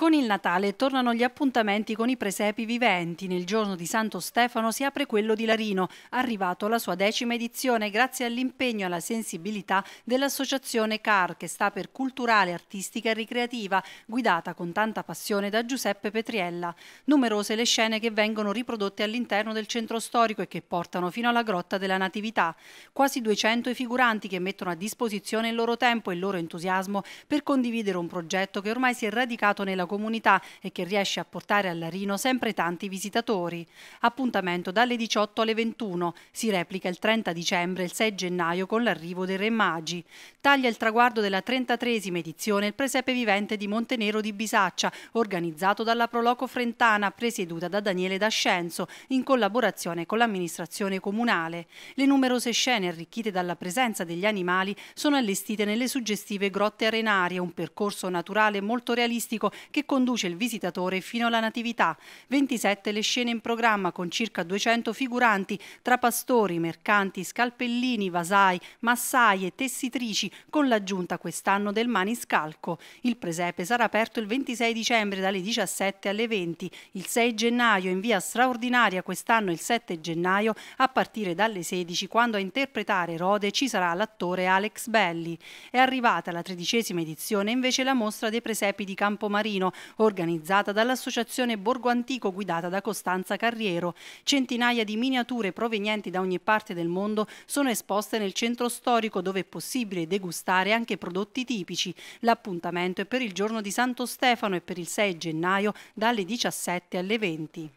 Con il Natale tornano gli appuntamenti con i presepi viventi. Nel giorno di Santo Stefano si apre quello di Larino, arrivato alla sua decima edizione grazie all'impegno e alla sensibilità dell'associazione CAR, che sta per Culturale, Artistica e Ricreativa, guidata con tanta passione da Giuseppe Petriella. Numerose le scene che vengono riprodotte all'interno del centro storico e che portano fino alla Grotta della Natività. Quasi 200 i figuranti che mettono a disposizione il loro tempo e il loro entusiasmo per condividere un progetto che ormai si è radicato nella comunità e che riesce a portare a Larino sempre tanti visitatori. Appuntamento dalle 18 alle 21, si replica il 30 dicembre e il 6 gennaio con l'arrivo dei Re Magi. Taglia il traguardo della 33esima edizione il Presepe Vivente di Montenero di Bisaccia, organizzato dalla Proloco Frentana, presieduta da Daniele D'Ascenzo, in collaborazione con l'amministrazione comunale. Le numerose scene arricchite dalla presenza degli animali sono allestite nelle suggestive grotte arenarie, un percorso naturale molto realistico che che conduce il visitatore fino alla Natività. 27 le scene in programma con circa 200 figuranti tra pastori, mercanti, scalpellini, vasai, massai e tessitrici con l'aggiunta quest'anno del maniscalco. Il presepe sarà aperto il 26 dicembre dalle 17 alle 20, il 6 gennaio in via straordinaria quest'anno il 7 gennaio a partire dalle 16 quando a interpretare Rode ci sarà l'attore Alex Belli. È arrivata la tredicesima edizione invece la mostra dei presepi di Campomarino organizzata dall'Associazione Borgo Antico guidata da Costanza Carriero. Centinaia di miniature provenienti da ogni parte del mondo sono esposte nel centro storico dove è possibile degustare anche prodotti tipici. L'appuntamento è per il giorno di Santo Stefano e per il 6 gennaio dalle 17 alle 20.